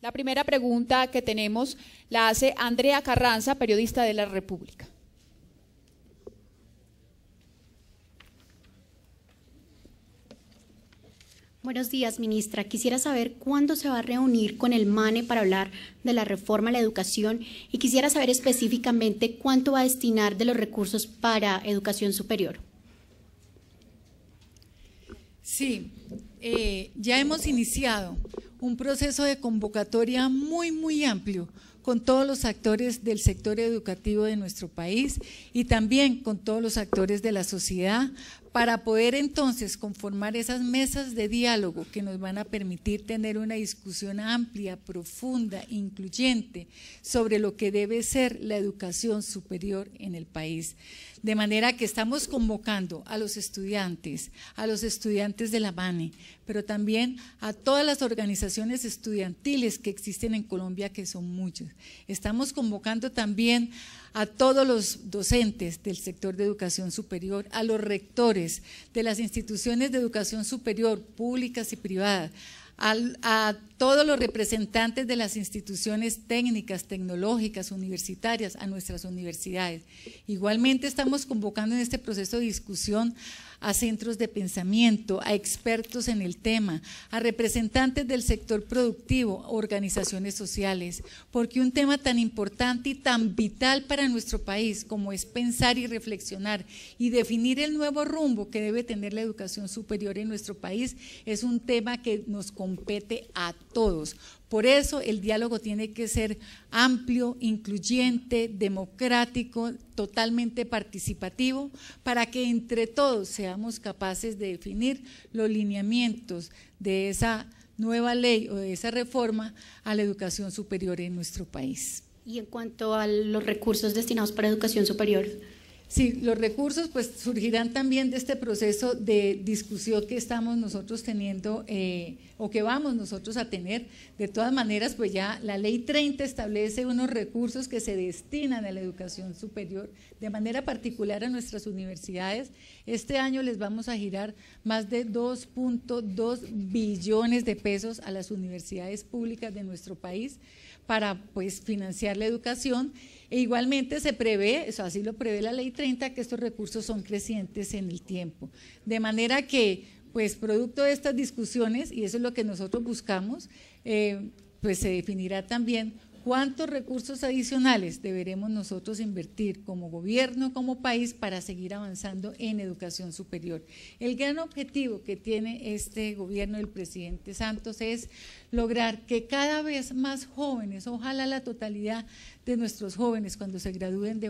La primera pregunta que tenemos la hace Andrea Carranza, periodista de la República. Buenos días, ministra. Quisiera saber cuándo se va a reunir con el MANE para hablar de la reforma a la educación y quisiera saber específicamente cuánto va a destinar de los recursos para educación superior. Sí, eh, ya hemos iniciado un proceso de convocatoria muy, muy amplio con todos los actores del sector educativo de nuestro país y también con todos los actores de la sociedad para poder entonces conformar esas mesas de diálogo que nos van a permitir tener una discusión amplia, profunda, incluyente sobre lo que debe ser la educación superior en el país. De manera que estamos convocando a los estudiantes, a los estudiantes de la BANE, pero también a todas las organizaciones estudiantiles que existen en Colombia, que son muchas. Estamos convocando también a todos los docentes del sector de educación superior, a los rectores de las instituciones de educación superior, públicas y privadas, a, todos los representantes de las instituciones técnicas, tecnológicas, universitarias, a nuestras universidades. Igualmente estamos convocando en este proceso de discusión a centros de pensamiento, a expertos en el tema, a representantes del sector productivo, organizaciones sociales, porque un tema tan importante y tan vital para nuestro país como es pensar y reflexionar y definir el nuevo rumbo que debe tener la educación superior en nuestro país es un tema que nos compete a todos por eso el diálogo tiene que ser amplio, incluyente, democrático, totalmente participativo, para que entre todos seamos capaces de definir los lineamientos de esa nueva ley o de esa reforma a la educación superior en nuestro país. Y en cuanto a los recursos destinados para educación superior, Sí, los recursos pues surgirán también de este proceso de discusión que estamos nosotros teniendo eh, o que vamos nosotros a tener. De todas maneras, pues ya la ley 30 establece unos recursos que se destinan a la educación superior, de manera particular a nuestras universidades. Este año les vamos a girar más de 2.2 billones de pesos a las universidades públicas de nuestro país para pues, financiar la educación. E igualmente se prevé, eso así lo prevé la ley 30, que estos recursos son crecientes en el tiempo. De manera que, pues producto de estas discusiones, y eso es lo que nosotros buscamos, eh, pues se definirá también ¿Cuántos recursos adicionales deberemos nosotros invertir como gobierno, como país, para seguir avanzando en educación superior? El gran objetivo que tiene este gobierno del presidente Santos es lograr que cada vez más jóvenes, ojalá la totalidad de nuestros jóvenes cuando se gradúen de,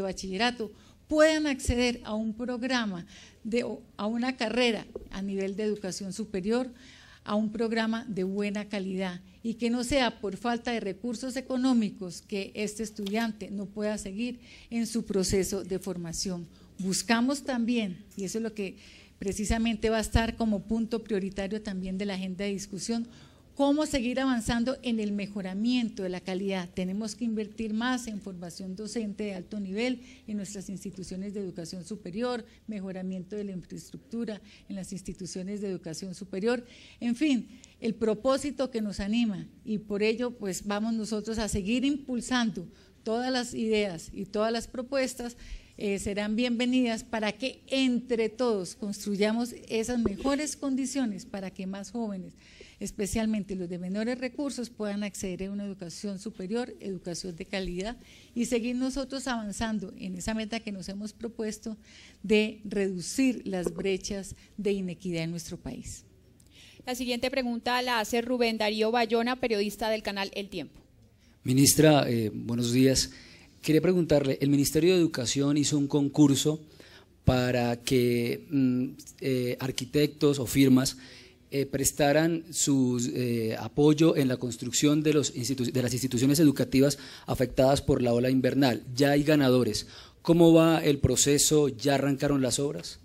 bachillerato, puedan acceder a un programa, a una carrera a nivel de educación superior a un programa de buena calidad y que no sea por falta de recursos económicos que este estudiante no pueda seguir en su proceso de formación. Buscamos también, y eso es lo que precisamente va a estar como punto prioritario también de la agenda de discusión, cómo seguir avanzando en el mejoramiento de la calidad. Tenemos que invertir más en formación docente de alto nivel en nuestras instituciones de educación superior, mejoramiento de la infraestructura en las instituciones de educación superior, en fin, el propósito que nos anima y por ello pues vamos nosotros a seguir impulsando todas las ideas y todas las propuestas eh, serán bienvenidas para que entre todos construyamos esas mejores condiciones para que más jóvenes, especialmente los de menores recursos, puedan acceder a una educación superior, educación de calidad y seguir nosotros avanzando en esa meta que nos hemos propuesto de reducir las brechas de inequidad en nuestro país. La siguiente pregunta la hace Rubén Darío Bayona, periodista del canal El Tiempo. Ministra, eh, buenos días quería preguntarle, el Ministerio de Educación hizo un concurso para que mm, eh, arquitectos o firmas eh, prestaran su eh, apoyo en la construcción de, los de las instituciones educativas afectadas por la ola invernal. Ya hay ganadores. ¿Cómo va el proceso? ¿Ya arrancaron las obras?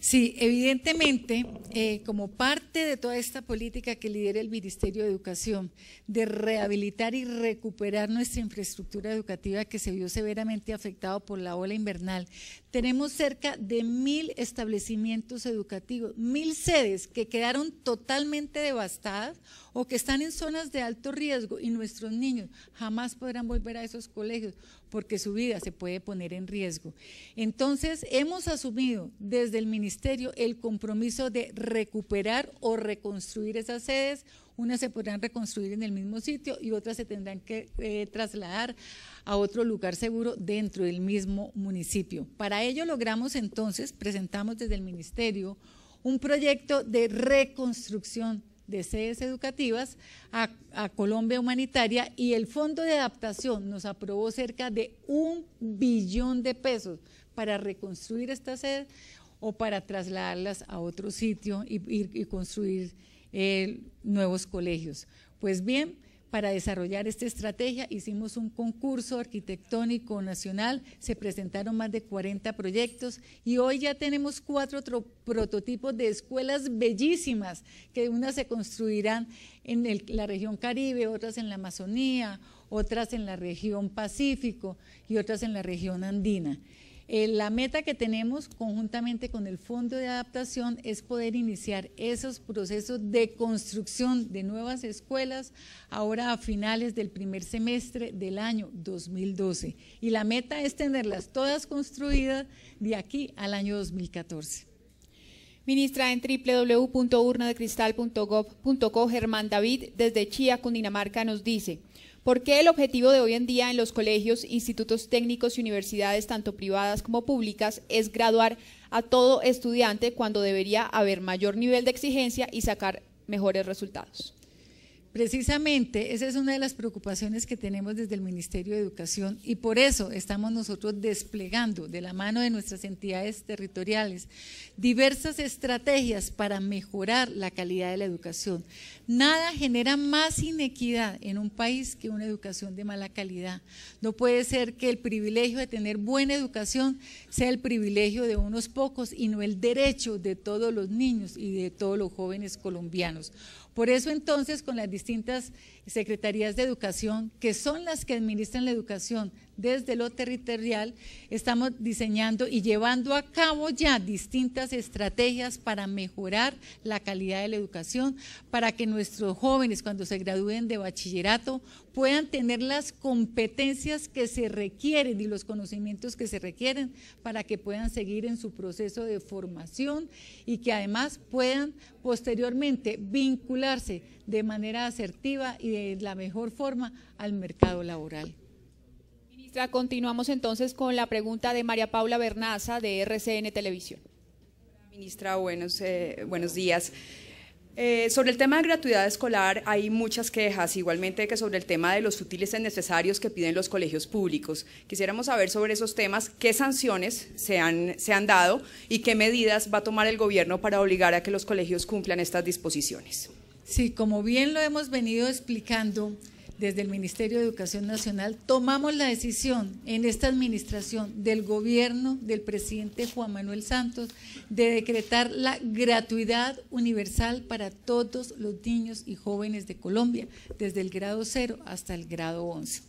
Sí, evidentemente, eh, como parte de toda esta política que lidera el Ministerio de Educación, de rehabilitar y recuperar nuestra infraestructura educativa que se vio severamente afectada por la ola invernal, tenemos cerca de mil establecimientos educativos, mil sedes que quedaron totalmente devastadas o que están en zonas de alto riesgo y nuestros niños jamás podrán volver a esos colegios porque su vida se puede poner en riesgo. Entonces, hemos asumido desde el ministerio el compromiso de recuperar o reconstruir esas sedes. Unas se podrán reconstruir en el mismo sitio y otras se tendrán que eh, trasladar a otro lugar seguro dentro del mismo municipio. Para ello logramos entonces, presentamos desde el ministerio un proyecto de reconstrucción de sedes educativas a, Colombia Humanitaria y el Fondo de Adaptación nos aprobó cerca de un billón de pesos para reconstruir estas sedes o para trasladarlas a otro sitio y, construir eh, nuevos colegios. Pues bien, para desarrollar esta estrategia. Hicimos un concurso arquitectónico nacional, se presentaron más de 40 proyectos y hoy ya tenemos cuatro prototipos de escuelas bellísimas, que unas se construirán en la región Caribe, otras en la Amazonía, otras en la región Pacífico y otras en la región Andina. Eh, la meta que tenemos conjuntamente con el Fondo de Adaptación es poder iniciar esos procesos de construcción de nuevas escuelas ahora a finales del primer semestre del año 2012. Y la meta es tenerlas todas construidas de aquí al año 2014. Ministra, en www.urnadecristal.gov.co, Germán David, desde Chía, Cundinamarca, nos dice, ¿Por qué el objetivo de hoy en día en los colegios, institutos técnicos y universidades, tanto privadas como públicas, es graduar a todo estudiante cuando debería haber mayor nivel de exigencia y sacar mejores resultados? Precisamente, esa es una de las preocupaciones que tenemos desde el Ministerio de Educación y por eso estamos nosotros desplegando de la mano de nuestras entidades territoriales diversas estrategias para mejorar la calidad de la educación. Nada genera más inequidad en un país que una educación de mala calidad. No puede ser que el privilegio de tener buena educación sea el privilegio de unos pocos y no el derecho de todos los niños y de todos los jóvenes colombianos. Por eso entonces con las distintas secretarías de educación, que son las que administran la educación desde lo territorial, estamos diseñando y llevando a cabo ya distintas estrategias para mejorar la calidad de la educación, para que nuestros jóvenes cuando se gradúen de bachillerato puedan tener las competencias que se requieren y los conocimientos que se requieren para que puedan seguir en su proceso de formación y que además puedan posteriormente vincularse de manera asertiva y de la mejor forma al mercado laboral. Ministra, continuamos entonces con la pregunta de María Paula Bernaza de RCN Televisión. Ministra, buenos, eh, buenos días. Eh, sobre el tema de gratuidad escolar hay muchas quejas, igualmente que sobre el tema de los útiles necesarios que piden los colegios públicos. Quisiéramos saber sobre esos temas, qué sanciones se se han dado y qué medidas va a tomar el gobierno para obligar a que los colegios cumplan estas disposiciones. Sí, como bien lo hemos venido explicando desde el Ministerio de Educación Nacional, tomamos la decisión en esta administración del gobierno del presidente Juan Manuel Santos de decretar la gratuidad universal para todos los niños y jóvenes de Colombia, desde el grado 0 hasta el grado 11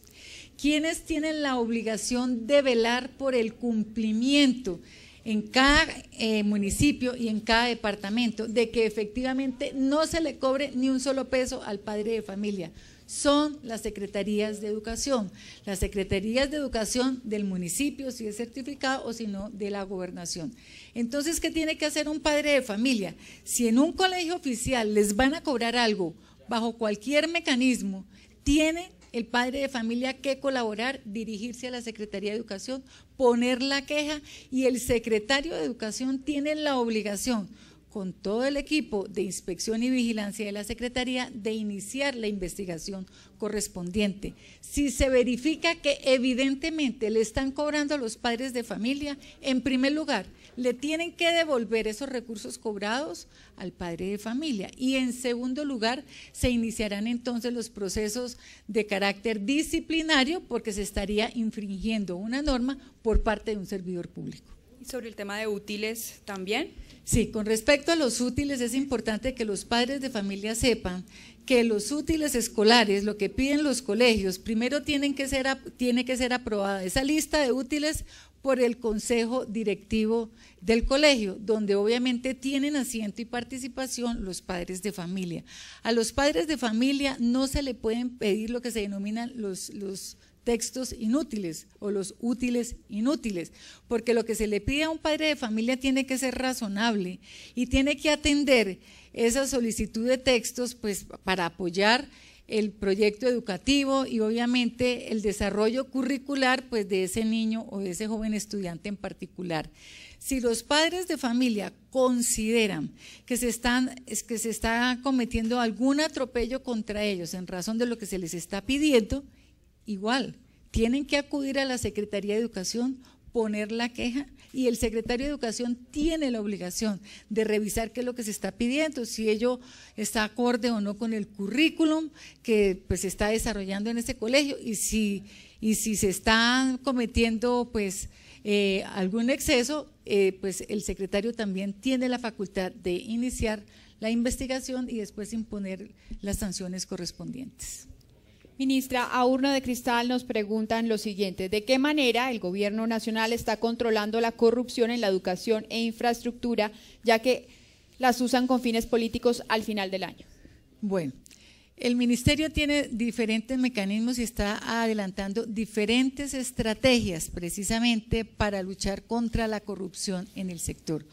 ¿Quiénes tienen la obligación de velar por el cumplimiento en cada eh, municipio y en cada departamento de que efectivamente no se le cobre ni un solo peso al padre de familia. Son las secretarías de educación, las secretarías de educación del municipio, si es certificado o si no, de la gobernación. Entonces, ¿qué tiene que hacer un padre de familia? Si en un colegio oficial les van a cobrar algo bajo cualquier mecanismo, tiene el padre de familia que colaborar, dirigirse a la Secretaría de Educación, poner la queja y el secretario de Educación tiene la obligación con todo el equipo de inspección y vigilancia de la Secretaría de iniciar la investigación correspondiente. Si se verifica que evidentemente le están cobrando a los padres de familia, en primer lugar, le tienen que devolver esos recursos cobrados al padre de familia y en segundo lugar, se iniciarán entonces los procesos de carácter disciplinario porque se estaría infringiendo una norma por parte de un servidor público. ¿Y sobre el tema de útiles también? Sí, con respecto a los útiles es importante que los padres de familia sepan que los útiles escolares, lo que piden los colegios, primero tienen que ser, tiene que ser aprobada esa lista de útiles por el consejo directivo del colegio, donde obviamente tienen asiento y participación los padres de familia. A los padres de familia no se le pueden pedir lo que se denominan los, los textos inútiles o los útiles inútiles, porque lo que se le pide a un padre de familia tiene que ser razonable y tiene que atender esa solicitud de textos pues, para apoyar el proyecto educativo y obviamente el desarrollo curricular pues, de ese niño o de ese joven estudiante en particular. Si los padres de familia consideran que se, están, que se está cometiendo algún atropello contra ellos en razón de lo que se les está pidiendo, igual, tienen que acudir a la Secretaría de Educación, poner la queja y el secretario de Educación tiene la obligación de revisar qué es lo que se está pidiendo, si ello está acorde o no con el currículum que pues, se está desarrollando en ese colegio y si, y si se está cometiendo pues, eh, algún exceso, eh, pues el secretario también tiene la facultad de iniciar la investigación y después imponer las sanciones correspondientes. Ministra, a urna de cristal nos preguntan lo siguiente, ¿de qué manera el gobierno nacional está controlando la corrupción en la educación e infraestructura, ya que las usan con fines políticos al final del año? Bueno, el ministerio tiene diferentes mecanismos y está adelantando diferentes estrategias precisamente para luchar contra la corrupción en el sector.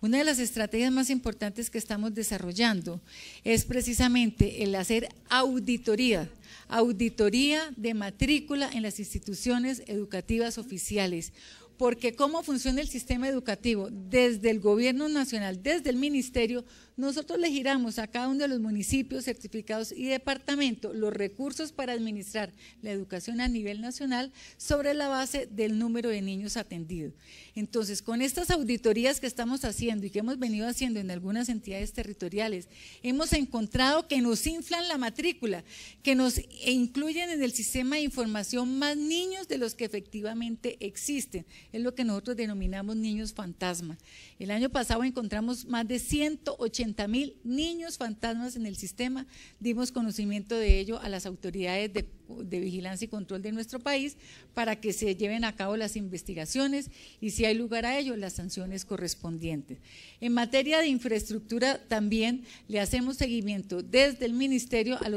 Una de las estrategias más importantes que estamos desarrollando es precisamente el hacer auditoría, auditoría de matrícula en las instituciones educativas oficiales porque cómo funciona el sistema educativo desde el gobierno nacional, desde el ministerio, nosotros le giramos a cada uno de los municipios, certificados y departamentos los recursos para administrar la educación a nivel nacional sobre la base del número de niños atendidos. Entonces, con estas auditorías que estamos haciendo y que hemos venido haciendo en algunas entidades territoriales, hemos encontrado que nos inflan la matrícula, que nos incluyen en el sistema de información más niños de los que efectivamente existen. Es lo que nosotros denominamos niños fantasmas. El año pasado encontramos más de 180 mil niños fantasmas en el sistema. Dimos conocimiento de ello a las autoridades de de Vigilancia y Control de nuestro país para que se lleven a cabo las investigaciones y si hay lugar a ello, las sanciones correspondientes. En materia de infraestructura también le hacemos seguimiento desde el Ministerio a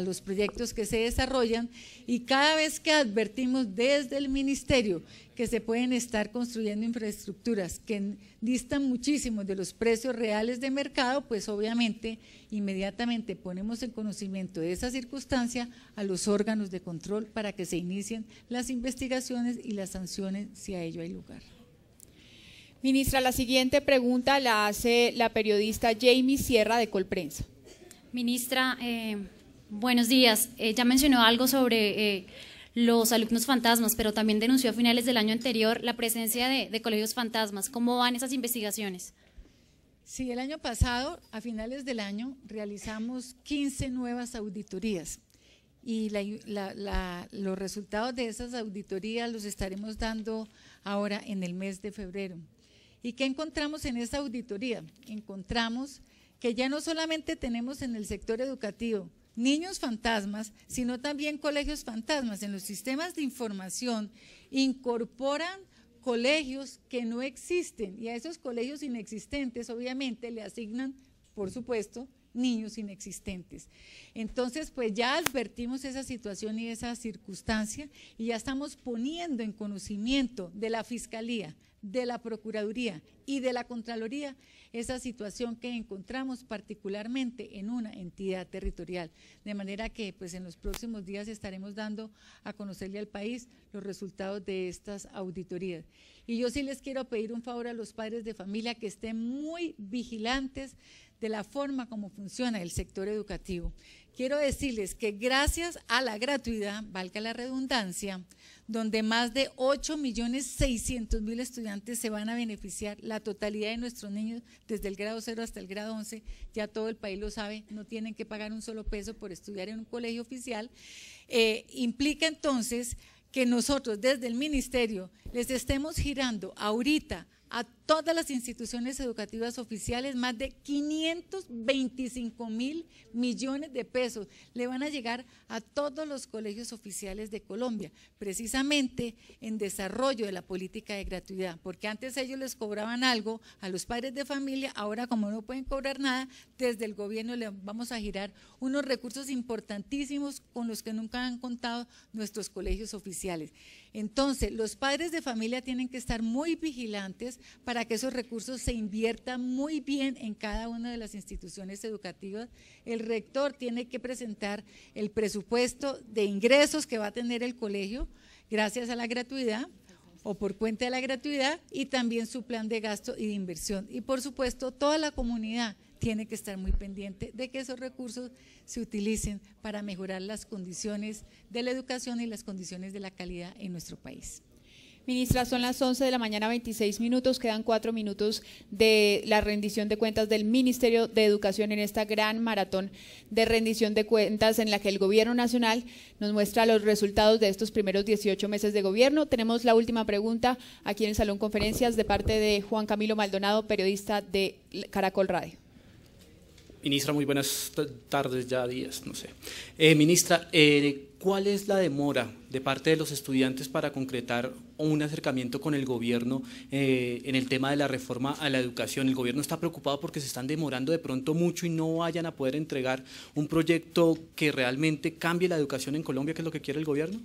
los, proyectos que se desarrollan y cada vez que advertimos desde el Ministerio que se pueden estar construyendo infraestructuras que distan muchísimo de los precios reales de mercado, pues obviamente inmediatamente ponemos en conocimiento de esa circunstancia a los órganos de control para que se inicien las investigaciones y las sanciones si a ello hay lugar. Ministra, la siguiente pregunta la hace la periodista Jamie Sierra de Colprensa. Ministra, eh, buenos días. Eh, ya mencionó algo sobre eh, los alumnos fantasmas, pero también denunció a finales del año anterior la presencia de, de colegios fantasmas. ¿Cómo van esas investigaciones? Sí, el año pasado, a finales del año, realizamos 15 nuevas auditorías y los resultados de esas auditorías los estaremos dando ahora en el mes de febrero. ¿Y qué encontramos en esa auditoría? Encontramos que ya no solamente tenemos en el sector educativo niños fantasmas, sino también colegios fantasmas. En los sistemas de información incorporan colegios que no existen y a esos colegios inexistentes obviamente le asignan, por supuesto, niños inexistentes. Entonces, pues ya advertimos esa situación y esa circunstancia y ya estamos poniendo en conocimiento de la Fiscalía, de la Procuraduría y de la Contraloría esa situación que encontramos particularmente en una entidad territorial. De manera que pues en los próximos días estaremos dando a conocerle al país los resultados de estas auditorías. Y yo sí les quiero pedir un favor a los padres de familia que estén muy vigilantes de la forma como funciona el sector educativo. Quiero decirles que gracias a la gratuidad, valga la redundancia, donde más de 8.600.000 millones estudiantes se van a beneficiar, la totalidad de nuestros niños, desde el grado 0 hasta el grado 11, ya todo el país lo sabe, no tienen que pagar un solo peso por estudiar en un colegio oficial, eh, implica entonces que nosotros desde el ministerio les estemos girando ahorita a todas las instituciones educativas oficiales, más de 525 mil millones de pesos le van a llegar a todos los colegios oficiales de Colombia, precisamente en desarrollo de la política de gratuidad, porque antes ellos les cobraban algo a los padres de familia, ahora como no pueden cobrar nada, desde el gobierno le vamos a girar unos recursos importantísimos con los que nunca han contado nuestros colegios oficiales. Entonces, los padres de familia tienen que estar muy vigilantes para para que esos recursos se inviertan muy bien en cada una de las instituciones educativas. El rector tiene que presentar el presupuesto de ingresos que va a tener el colegio gracias a la gratuidad o por cuenta de la gratuidad y también su plan de gasto y de inversión. Y por supuesto, toda la comunidad tiene que estar muy pendiente de que esos recursos se utilicen para mejorar las condiciones de la educación y las condiciones de la calidad en nuestro país. Ministra, son las 11 de la mañana, 26 minutos. Quedan cuatro minutos de la rendición de cuentas del Ministerio de Educación en esta gran maratón de rendición de cuentas en la que el Gobierno Nacional nos muestra los resultados de estos primeros 18 meses de gobierno. Tenemos la última pregunta aquí en el Salón Conferencias de parte de Juan Camilo Maldonado, periodista de Caracol Radio ministra, muy buenas tardes, ya días, no sé. Eh, ministra, eh, ¿cuál es la demora de parte de los estudiantes para concretar un acercamiento con el gobierno eh, en el tema de la reforma a la educación? El gobierno está preocupado porque se están demorando de pronto mucho y no vayan a poder entregar un proyecto que realmente cambie la educación en Colombia, que es lo que quiere el gobierno.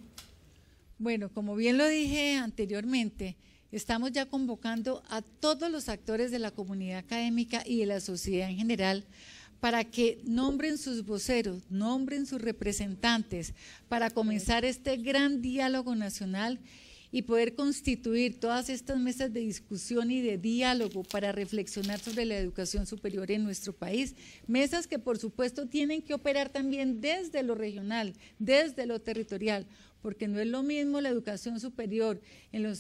Bueno, como bien lo dije anteriormente, estamos ya convocando a todos los actores de la comunidad académica y de la sociedad en general para que nombren sus voceros, nombren sus representantes, para comenzar este gran diálogo nacional y poder constituir todas estas mesas de discusión y de diálogo para reflexionar sobre la educación superior en nuestro país. Mesas que por supuesto tienen que operar también desde lo regional, desde lo territorial, porque no es lo mismo la educación superior en,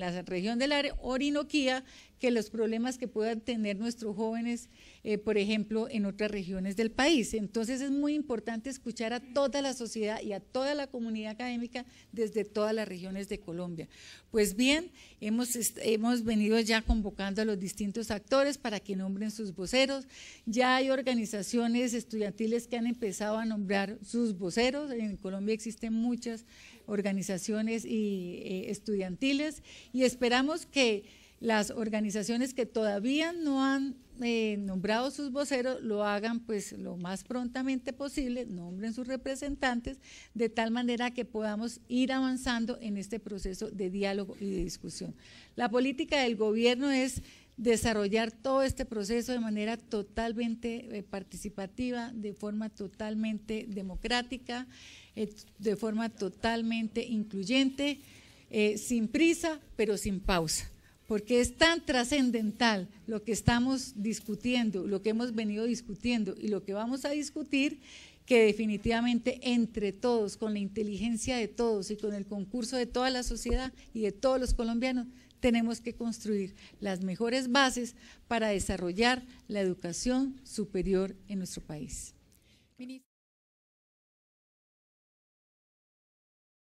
la región del área, Orinoquía que los problemas que puedan tener nuestros jóvenes, eh, por ejemplo, en otras regiones del país. Entonces es muy importante escuchar a toda la sociedad y a toda la comunidad académica desde todas las regiones de Colombia. Pues bien, hemos venido ya convocando a los distintos actores para que nombren sus voceros. Ya hay organizaciones estudiantiles que han empezado a nombrar sus voceros. En Colombia existen muchas organizaciones y, eh, estudiantiles y esperamos que las organizaciones que todavía no han eh, nombrado sus voceros lo hagan pues lo más prontamente posible, nombren sus representantes, de tal manera que podamos ir avanzando en este proceso de diálogo y de discusión. La política del gobierno es desarrollar todo este proceso de manera totalmente eh, participativa, de forma totalmente democrática, eh, de forma totalmente incluyente, eh, sin prisa, pero sin pausa porque es tan trascendental lo que estamos discutiendo, lo que hemos venido discutiendo y lo que vamos a discutir, que definitivamente entre todos, con la inteligencia de todos y con el concurso de toda la sociedad y de todos los colombianos, tenemos que construir las mejores bases para desarrollar la educación superior en nuestro país.